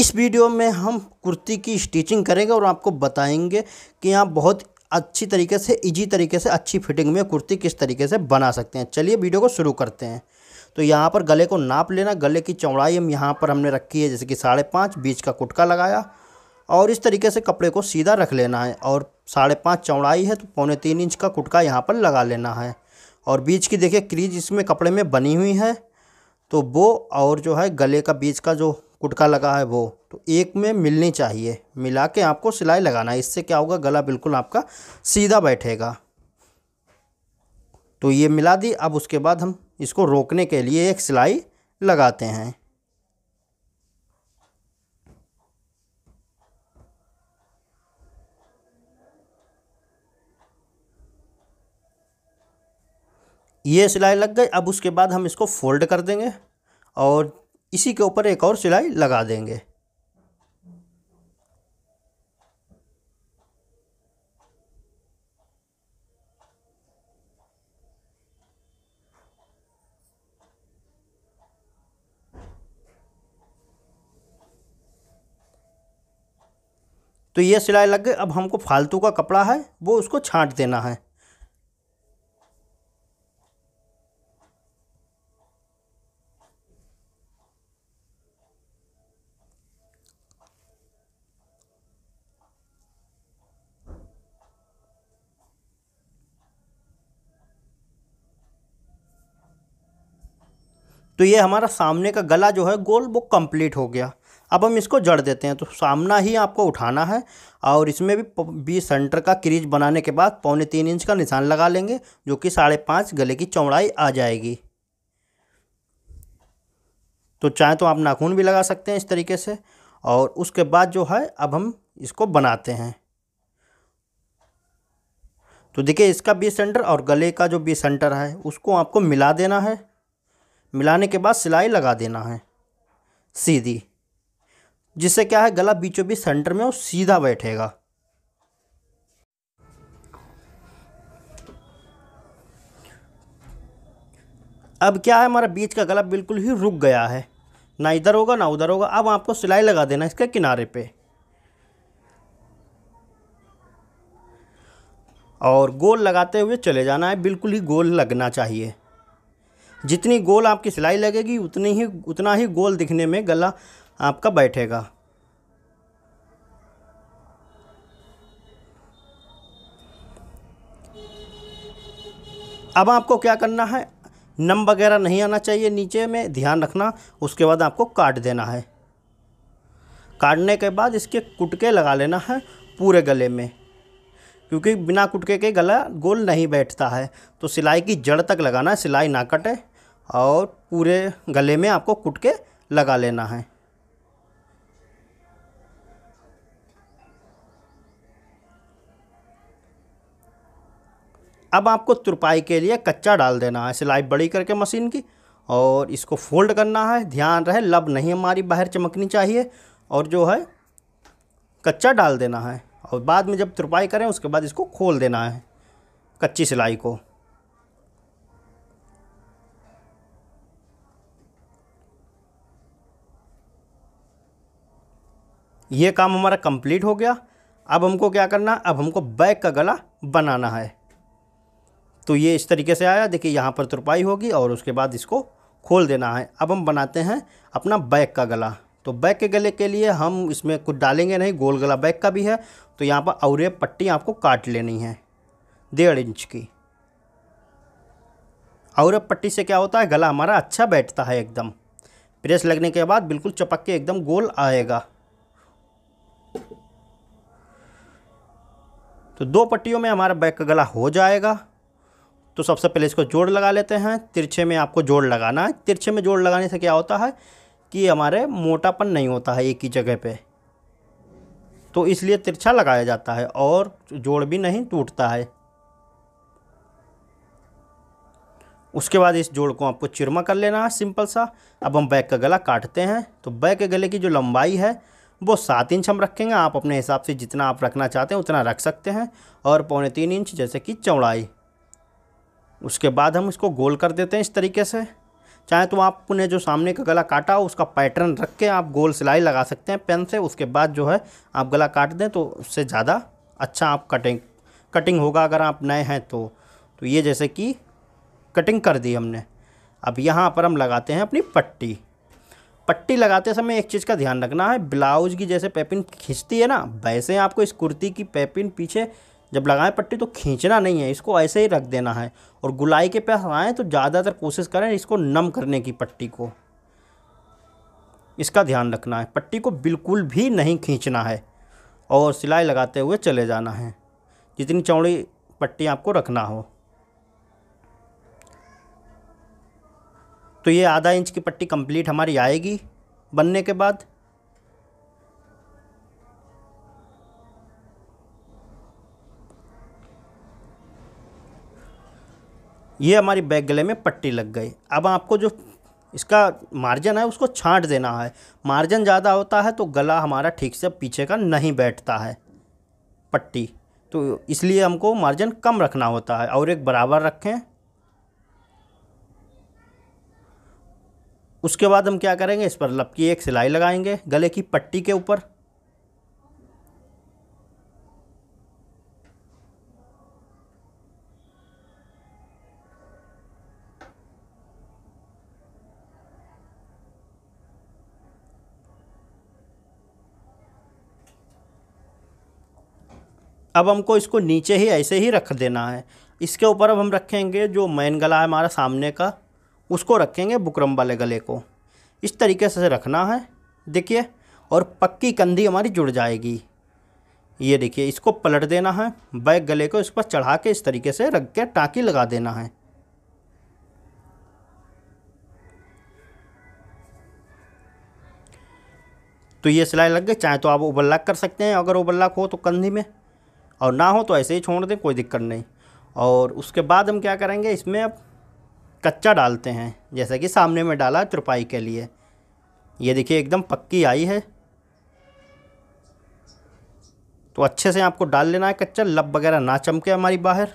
इस वीडियो में हम कुर्ती की स्टिचिंग करेंगे और आपको बताएंगे कि आप बहुत अच्छी तरीके से इजी तरीके से अच्छी फिटिंग में कुर्ती किस तरीके से बना सकते हैं चलिए वीडियो को शुरू करते हैं तो यहाँ पर गले को नाप लेना गले की चौड़ाई हम यहाँ पर हमने रखी है जैसे कि साढ़े पाँच बीच का कुटका लगाया और इस तरीके से कपड़े को सीधा रख लेना है और साढ़े पाँच चौड़ाई है तो पौने तीन इंच का कुटका यहाँ पर लगा लेना है और बीच की देखिए क्रीज इसमें कपड़े में बनी हुई है तो वो और जो है गले का बीच का जो कुटका लगा है वो तो एक में मिलनी चाहिए मिला के आपको सिलाई लगाना है इससे क्या होगा गला बिल्कुल आपका सीधा बैठेगा तो ये मिला दी अब उसके बाद हम इसको रोकने के लिए एक सिलाई लगाते हैं ये सिलाई लग गई अब उसके बाद हम इसको फोल्ड कर देंगे और इसी के ऊपर एक और सिलाई लगा देंगे तो ये सिलाई लग गई अब हमको फालतू का कपड़ा है वो उसको छांट देना है तो ये हमारा सामने का गला जो है गोल वो कंप्लीट हो गया अब हम इसको जड़ देते हैं तो सामना ही आपको उठाना है और इसमें भी बीस सेंटर का क्रीज बनाने के बाद पौने तीन इंच का निशान लगा लेंगे जो कि साढ़े पाँच गले की चौड़ाई आ जाएगी तो चाहे तो आप नाखून भी लगा सकते हैं इस तरीके से और उसके बाद जो है अब हम इसको बनाते हैं तो देखिए इसका बी सेंटर और गले का जो बी सेंटर है उसको आपको मिला देना है मिलाने के बाद सिलाई लगा देना है सीधी जिससे क्या है गला बीचों बीच सेंटर में और सीधा बैठेगा अब क्या है हमारा बीच का गला बिल्कुल ही रुक गया है ना इधर होगा ना उधर होगा अब आपको सिलाई लगा देना इसके किनारे पे और गोल लगाते हुए चले जाना है बिल्कुल ही गोल लगना चाहिए जितनी गोल आपकी सिलाई लगेगी उतनी ही उतना ही गोल दिखने में गला आपका बैठेगा अब आपको क्या करना है नम वगैरह नहीं आना चाहिए नीचे में ध्यान रखना उसके बाद आपको काट देना है काटने के बाद इसके कुटके लगा लेना है पूरे गले में क्योंकि बिना कुटके के गला गोल नहीं बैठता है तो सिलाई की जड़ तक लगाना है सिलाई ना कटे और पूरे गले में आपको कुट के लगा लेना है अब आपको तुरपाई के लिए कच्चा डाल देना है सिलाई बड़ी करके मशीन की और इसको फोल्ड करना है ध्यान रहे लब नहीं हमारी बाहर चमकनी चाहिए और जो है कच्चा डाल देना है और बाद में जब तुरपाई करें उसके बाद इसको खोल देना है कच्ची सिलाई को ये काम हमारा कंप्लीट हो गया अब हमको क्या करना अब हमको बैक का गला बनाना है तो ये इस तरीके से आया देखिए यहाँ पर तुरपाई होगी और उसके बाद इसको खोल देना है अब हम बनाते हैं अपना बैक का गला तो बैक के गले के लिए हम इसमें कुछ डालेंगे नहीं गोल गला बैक का भी है तो यहाँ पर और पट्टी आपको काट लेनी है डेढ़ इंच की और पट्टी से क्या होता है गला हमारा अच्छा बैठता है एकदम प्रेस लगने के बाद बिल्कुल चपक के एकदम गोल आएगा तो दो पट्टियों में हमारा बैक का गला हो जाएगा तो सबसे पहले इसको जोड़ लगा लेते हैं तिरछे में आपको जोड़ लगाना है तिरछे में जोड़ लगाने से क्या होता है कि हमारे मोटापन नहीं होता है एक ही जगह पे तो इसलिए तिरछा लगाया जाता है और जोड़ भी नहीं टूटता है उसके बाद इस जोड़ को आपको चिरमा कर लेना है सिंपल सा अब हम बैक का गला काटते हैं तो बैक के गले की जो लंबाई है वो सात इंच हम रखेंगे आप अपने हिसाब से जितना आप रखना चाहते हैं उतना रख सकते हैं और पौने तीन इंच जैसे कि चौड़ाई उसके बाद हम इसको गोल कर देते हैं इस तरीके से चाहे तो आपने जो सामने का गला काटा हो उसका पैटर्न रख के आप गोल सिलाई लगा सकते हैं पेन से उसके बाद जो है आप गला काट दें तो उससे ज़्यादा अच्छा आप कटिंग कटिंग होगा अगर आप नए हैं तो तो ये जैसे कि कटिंग कर दी हमने अब यहाँ पर हम लगाते हैं अपनी पट्टी पट्टी लगाते समय एक चीज़ का ध्यान रखना है ब्लाउज की जैसे पैपिन खींचती है ना वैसे आपको इस कुर्ती की पैपिन पीछे जब लगाएं पट्टी तो खींचना नहीं है इसको ऐसे ही रख देना है और गुलाई के पास आएँ तो ज़्यादातर कोशिश करें इसको नम करने की पट्टी को इसका ध्यान रखना है पट्टी को बिल्कुल भी नहीं खींचना है और सिलाई लगाते हुए चले जाना है जितनी चौड़ी पट्टी आपको रखना हो तो ये आधा इंच की पट्टी कंप्लीट हमारी आएगी बनने के बाद ये हमारी बैक गले में पट्टी लग गई अब आपको जो इसका मार्जिन है उसको छांट देना है मार्जिन ज़्यादा होता है तो गला हमारा ठीक से पीछे का नहीं बैठता है पट्टी तो इसलिए हमको मार्जिन कम रखना होता है और एक बराबर रखें उसके बाद हम क्या करेंगे इस पर लपकी एक सिलाई लगाएंगे गले की पट्टी के ऊपर अब हमको इसको नीचे ही ऐसे ही रख देना है इसके ऊपर अब हम रखेंगे जो मैन गला है हमारा सामने का उसको रखेंगे बुकरम वाले गले को इस तरीके से रखना है देखिए और पक्की कंधी हमारी जुड़ जाएगी ये देखिए इसको पलट देना है बैक गले को इस पर चढ़ा के इस तरीके से रख के टाँकी लगा देना है तो ये सिलाई लग गई चाहे तो आप ओवरलॉक कर सकते हैं अगर ओवरलॉक हो तो कंधी में और ना हो तो ऐसे ही छोड़ दें कोई दिक्कत नहीं और उसके बाद हम क्या करेंगे इसमें अब कच्चा डालते हैं जैसा कि सामने में डाला चुरपाई के लिए ये देखिए एकदम पक्की आई है तो अच्छे से आपको डाल लेना है कच्चा लब वगैरह ना चमके हमारी बाहर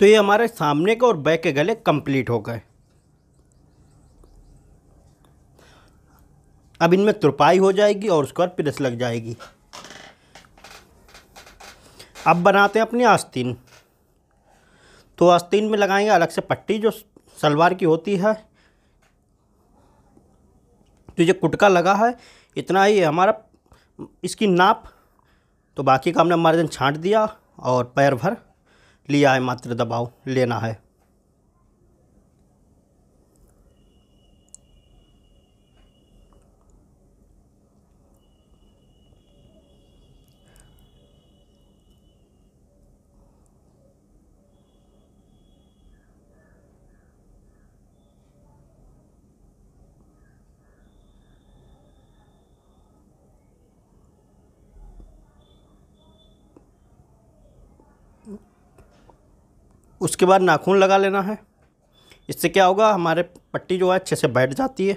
तो ये हमारे सामने के और बैक के गले कंप्लीट हो गए अब इनमें तुरपाई हो जाएगी और उसके बाद प्रेस लग जाएगी अब बनाते हैं अपनी आस्तीन तो आस्तीन में लगाएंगे अलग से पट्टी जो सलवार की होती है तो ये कुटका लगा है इतना ही हमारा इसकी नाप तो बाकी का हमने मार्जिन छांट दिया और पैर भर लिया है मात्र दबाव लेना है उसके बाद नाखून लगा लेना है इससे क्या होगा हमारे पट्टी जो है अच्छे से बैठ जाती है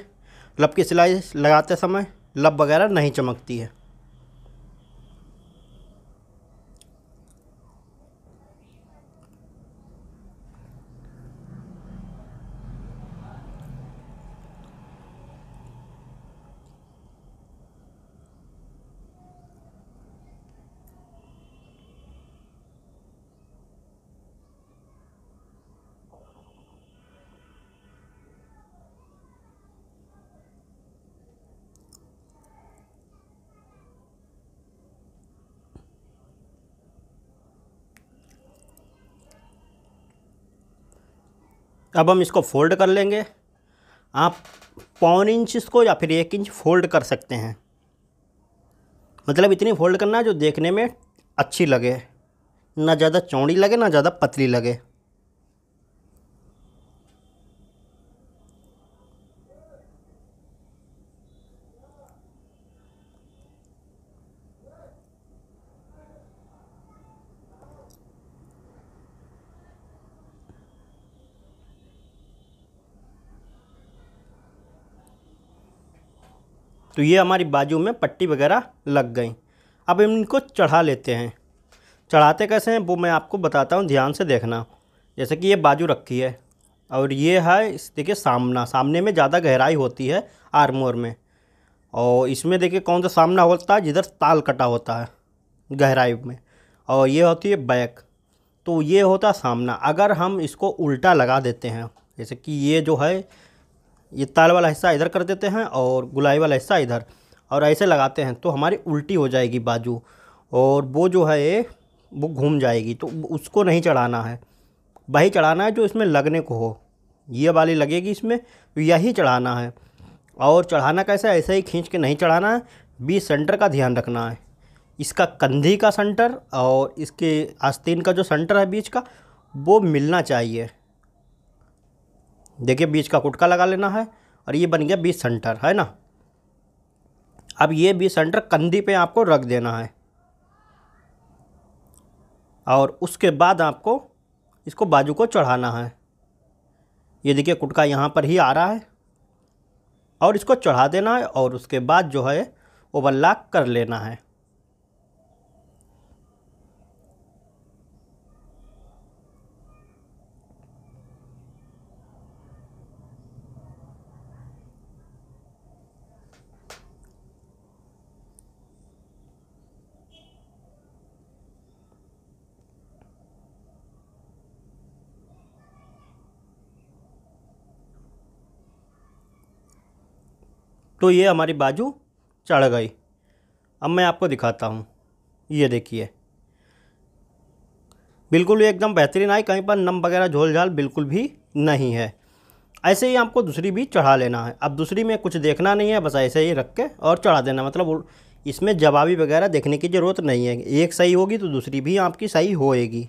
लब की सिलाई लगाते समय लब वगैरह नहीं चमकती है अब हम इसको फोल्ड कर लेंगे आप पौन इंच इसको या फिर एक इंच फोल्ड कर सकते हैं मतलब इतनी फोल्ड करना जो देखने में अच्छी लगे ना ज़्यादा चौड़ी लगे ना ज़्यादा पतली लगे तो ये हमारी बाजू में पट्टी वगैरह लग गई अब इनको चढ़ा लेते हैं चढ़ाते कैसे हैं वो मैं आपको बताता हूँ ध्यान से देखना जैसे कि ये बाजू रखी है और ये है इस देखिए सामना सामने में ज़्यादा गहराई होती है आर्मोर में और इसमें देखिए कौन सा सामना होता है जिधर ताल कटा होता है गहराई में और ये होती है बैक तो ये होता सामना अगर हम इसको उल्टा लगा देते हैं जैसे कि ये जो है ये ताल वाला हिस्सा इधर कर देते हैं और गुलाई वाला हिस्सा इधर और ऐसे लगाते हैं तो हमारी उल्टी हो जाएगी बाजू और वो जो है वो घूम जाएगी तो उसको नहीं चढ़ाना है वही चढ़ाना है जो इसमें लगने को हो ये वाली लगेगी इसमें तो यही चढ़ाना है और चढ़ाना कैसे ऐसे ही खींच के नहीं चढ़ाना है बीच सेंटर का ध्यान रखना है इसका कंधी का सेंटर और इसके आस्तीन का जो सेंटर है बीच का वो मिलना चाहिए देखिए बीच का कुटका लगा लेना है और ये बन गया बीच सेंटर है ना अब ये बीच सेंटर कंधी पे आपको रख देना है और उसके बाद आपको इसको बाजू को चढ़ाना है ये देखिए कुटका यहाँ पर ही आ रहा है और इसको चढ़ा देना है और उसके बाद जो है ओवरलॉक कर लेना है तो ये हमारी बाजू चढ़ गई अब मैं आपको दिखाता हूँ ये देखिए बिल्कुल एकदम बेहतरीन आई कहीं पर नम वगैरह झोल झाल बिल्कुल भी नहीं है ऐसे ही आपको दूसरी भी चढ़ा लेना है अब दूसरी में कुछ देखना नहीं है बस ऐसे ही रख के और चढ़ा देना मतलब इसमें जवाबी वगैरह देखने की ज़रूरत नहीं है एक सही होगी तो दूसरी भी आपकी सही होएगी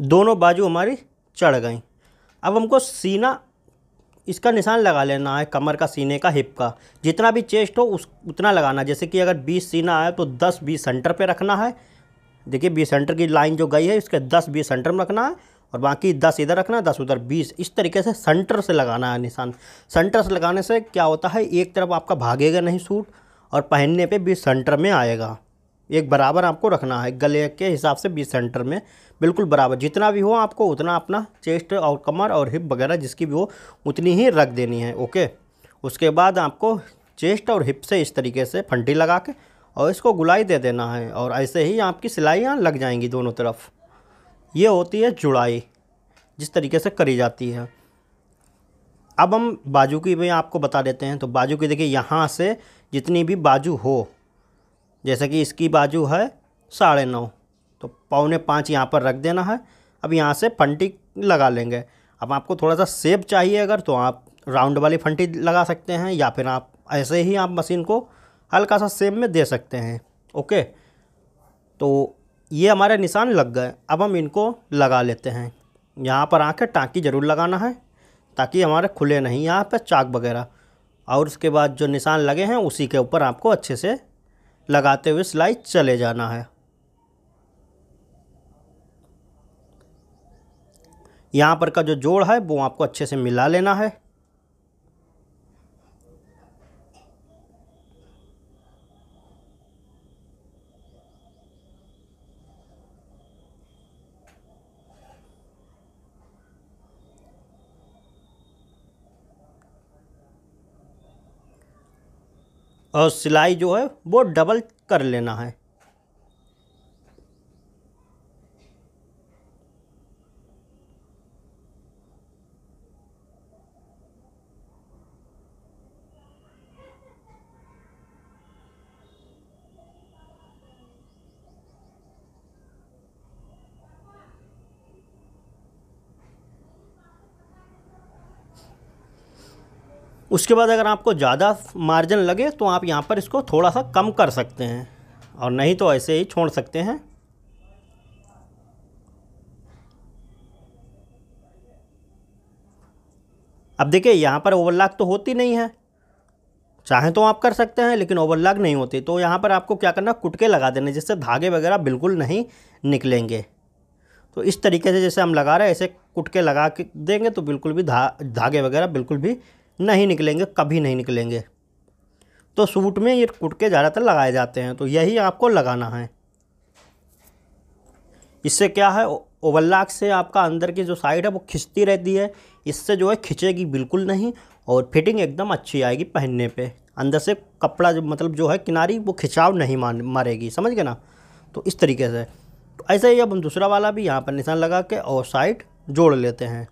दोनों बाजू हमारी चढ़ गई अब हमको सीना इसका निशान लगा लेना है कमर का सीने का हिप का जितना भी चेस्ट हो उस उतना लगाना जैसे कि अगर 20 सीना है तो 10 बीस सेंटर पे रखना है देखिए बीस सेंटर की लाइन जो गई है इसके 10 बीस सेंटर में रखना है और बाकी 10 इधर रखना है दस उधर 20 इस तरीके से सेंटर से लगाना है निशान सेंटर से लगाने से क्या होता है एक तरफ आपका भागेगा नहीं सूट और पहनने पर भी सेंटर में आएगा एक बराबर आपको रखना है गले के हिसाब से बीच सेंटर में बिल्कुल बराबर जितना भी हो आपको उतना अपना चेस्ट और कमर और हिप वगैरह जिसकी भी हो उतनी ही रख देनी है ओके उसके बाद आपको चेस्ट और हिप से इस तरीके से फंटी लगा के और इसको गुलाई दे देना है और ऐसे ही आपकी सिलाइयाँ लग जाएंगी दोनों तरफ ये होती है जुड़ाई जिस तरीके से करी जाती है अब हम बाजू की भी आपको बता देते हैं तो बाजू की देखिए यहाँ से जितनी भी बाजू हो जैसे कि इसकी बाजू है साढ़े नौ तो पौने पाँच यहाँ पर रख देना है अब यहाँ से फंटी लगा लेंगे अब आपको थोड़ा सा सेप चाहिए अगर तो आप राउंड वाली फंटी लगा सकते हैं या फिर आप ऐसे ही आप मशीन को हल्का सा सेब में दे सकते हैं ओके तो ये हमारे निशान लग गए अब हम इनको लगा लेते हैं यहाँ पर आके टाँकी ज़रूर लगाना है ताकि हमारे खुले नहीं यहाँ पर चाक वगैरह और उसके बाद जो निशान लगे हैं उसी के ऊपर आपको अच्छे से लगाते हुए सिलाई चले जाना है यहाँ पर का जो जोड़ है वो आपको अच्छे से मिला लेना है और सिलाई जो है वो डबल कर लेना है उसके बाद अगर आपको ज़्यादा मार्जिन लगे तो आप यहाँ पर इसको थोड़ा सा कम कर सकते हैं और नहीं तो ऐसे ही छोड़ सकते हैं अब देखिए यहाँ पर ओवरलॉक तो होती नहीं है चाहे तो आप कर सकते हैं लेकिन ओवरलॉक नहीं होती तो यहाँ पर आपको क्या करना कुटके लगा देने जिससे धागे वगैरह बिल्कुल नहीं निकलेंगे तो इस तरीके से जैसे हम लगा रहे हैं ऐसे कुटके लगा के देंगे तो बिल्कुल भी धा धागे वगैरह बिल्कुल भी नहीं निकलेंगे कभी नहीं निकलेंगे तो सूट में ये कुटके ज़्यादातर लगाए जाते हैं तो यही आपको लगाना है इससे क्या है ओवरलाक से आपका अंदर की जो साइड है वो खिंचती रहती है इससे जो है खिंचेगी बिल्कुल नहीं और फिटिंग एकदम अच्छी आएगी पहनने पे अंदर से कपड़ा जो मतलब जो है किनारी वो खिंचाव नहीं मान मारेगी समझ गए ना तो इस तरीके से तो ऐसे ही अब हम दूसरा वाला भी यहाँ पर निशान लगा के और साइड जोड़ लेते हैं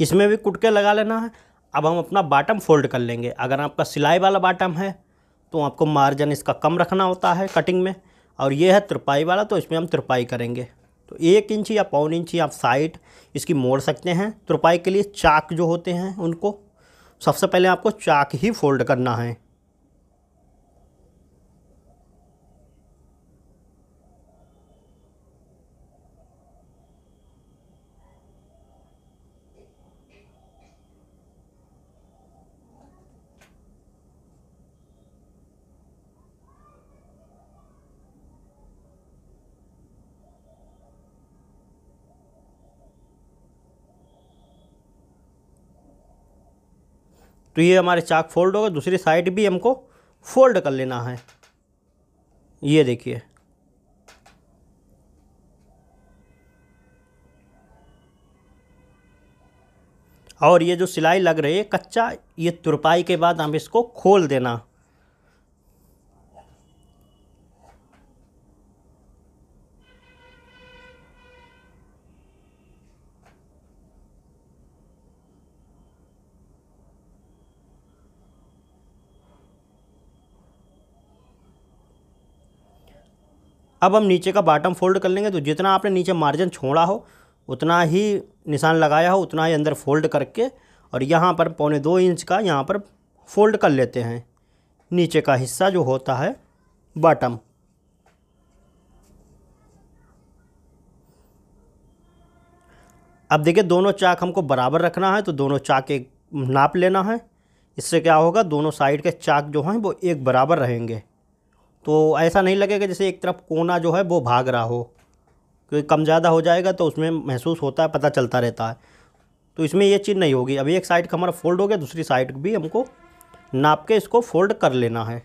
इसमें भी कुटके लगा लेना है अब हम अपना बाटम फोल्ड कर लेंगे अगर आपका सिलाई वाला बाटम है तो आपको मार्जिन इसका कम रखना होता है कटिंग में और ये है तिरपाई वाला तो इसमें हम तिरपाई करेंगे तो एक इंच या पौन इंच आप साइड इसकी मोड़ सकते हैं तिरपाई के लिए चाक जो होते हैं उनको सबसे पहले आपको चाक ही फोल्ड करना है तो ये हमारे चाक फोल्ड होगा दूसरी साइड भी हमको फोल्ड कर लेना है ये देखिए और ये जो सिलाई लग रही है कच्चा ये तुरपाई के बाद हम इसको खोल देना अब हम नीचे का बॉटम फोल्ड कर लेंगे तो जितना आपने नीचे मार्जिन छोड़ा हो उतना ही निशान लगाया हो उतना ही अंदर फोल्ड करके और यहाँ पर पौने दो इंच का यहाँ पर फोल्ड कर लेते हैं नीचे का हिस्सा जो होता है बॉटम अब देखिए दोनों चाक हमको बराबर रखना है तो दोनों चाक एक नाप लेना है इससे क्या होगा दोनों साइड के चाक जो हैं वो एक बराबर रहेंगे तो ऐसा नहीं लगेगा जैसे एक तरफ कोना जो है वो भाग रहा हो क्योंकि कम ज़्यादा हो जाएगा तो उसमें महसूस होता है पता चलता रहता है तो इसमें ये चीज़ नहीं होगी अभी एक साइड का हमारा फोल्ड हो गया दूसरी साइड भी हमको नाप के इसको फोल्ड कर लेना है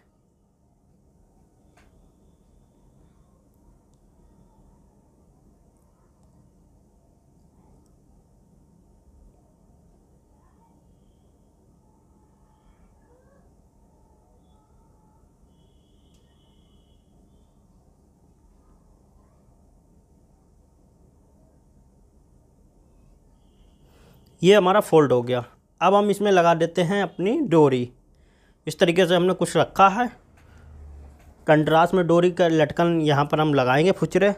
ये हमारा फोल्ड हो गया अब हम इसमें लगा देते हैं अपनी डोरी इस तरीके से हमने कुछ रखा है कंट्रास्ट में डोरी का लटकन यहाँ पर हम लगाएंगे फुचरे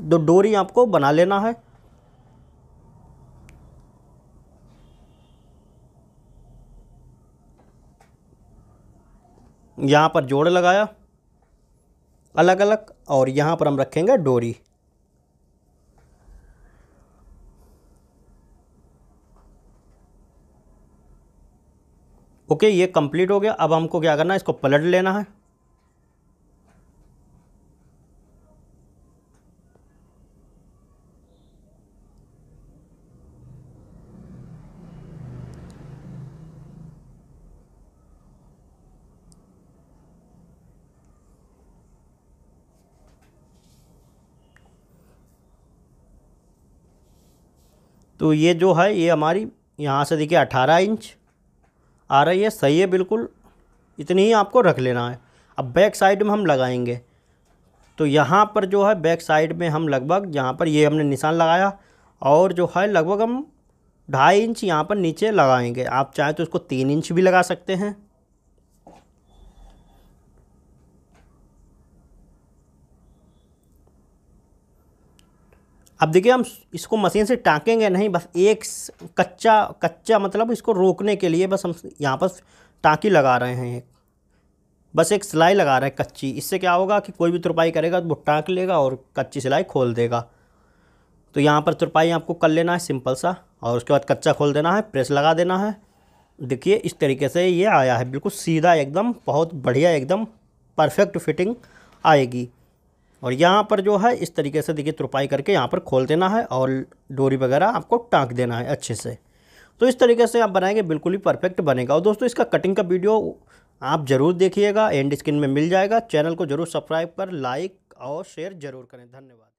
दो डोरी आपको बना लेना है यहाँ पर जोड़ लगाया अलग अलग और यहाँ पर हम रखेंगे डोरी ओके ये कंप्लीट हो गया अब हमको क्या करना है इसको पलट लेना है तो ये जो है ये हमारी यहाँ से देखिए अठारह इंच आ रही है सही है बिल्कुल इतनी ही आपको रख लेना है अब बैक साइड में हम लगाएंगे तो यहाँ पर जो है बैक साइड में हम लगभग यहाँ पर ये हमने निशान लगाया और जो है लगभग हम ढाई इंच यहाँ पर नीचे लगाएंगे आप चाहें तो इसको तीन इंच भी लगा सकते हैं अब देखिए हम इसको मशीन से टाँकेंगे नहीं बस एक कच्चा कच्चा मतलब इसको रोकने के लिए बस हम यहाँ पर टाँकी लगा रहे हैं एक बस एक सिलाई लगा रहे हैं कच्ची इससे क्या होगा कि कोई भी तुरपाई करेगा तो वो टाँक लेगा और कच्ची सिलाई खोल देगा तो यहाँ पर तुरपाई आपको कर लेना है सिंपल सा और उसके बाद कच्चा खोल देना है प्रेस लगा देना है देखिए इस तरीके से ये आया है बिल्कुल सीधा एकदम बहुत बढ़िया एकदम परफेक्ट फिटिंग आएगी और यहाँ पर जो है इस तरीके से देखिए तुरपाई करके यहाँ पर खोल देना है और डोरी वगैरह आपको टाँक देना है अच्छे से तो इस तरीके से आप बनाएंगे बिल्कुल ही परफेक्ट बनेगा और दोस्तों इसका कटिंग का वीडियो आप ज़रूर देखिएगा एंड स्क्रीन में मिल जाएगा चैनल को ज़रूर सब्सक्राइब कर लाइक और शेयर ज़रूर करें धन्यवाद